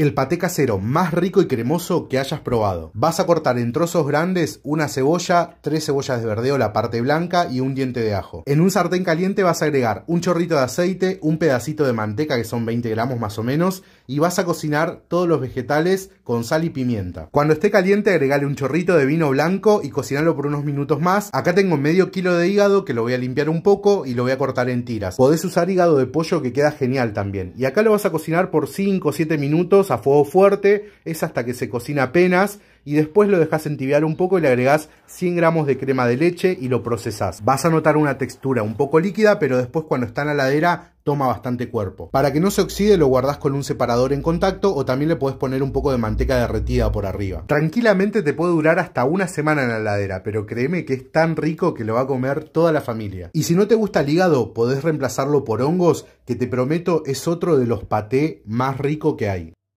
el paté casero más rico y cremoso que hayas probado. Vas a cortar en trozos grandes una cebolla, tres cebollas de verdeo, la parte blanca y un diente de ajo. En un sartén caliente vas a agregar un chorrito de aceite, un pedacito de manteca que son 20 gramos más o menos y vas a cocinar todos los vegetales con sal y pimienta. Cuando esté caliente agregale un chorrito de vino blanco y cocinarlo por unos minutos más. Acá tengo medio kilo de hígado que lo voy a limpiar un poco y lo voy a cortar en tiras. Podés usar hígado de pollo que queda genial también. Y acá lo vas a cocinar por 5 o 7 minutos a fuego fuerte, es hasta que se cocina apenas y después lo dejas entibiar un poco y le agregas 100 gramos de crema de leche y lo procesás. Vas a notar una textura un poco líquida, pero después cuando está en la ladera toma bastante cuerpo. Para que no se oxide lo guardas con un separador en contacto o también le podés poner un poco de manteca derretida por arriba. Tranquilamente te puede durar hasta una semana en la heladera, pero créeme que es tan rico que lo va a comer toda la familia. Y si no te gusta el hígado, podés reemplazarlo por hongos, que te prometo es otro de los paté más rico que hay.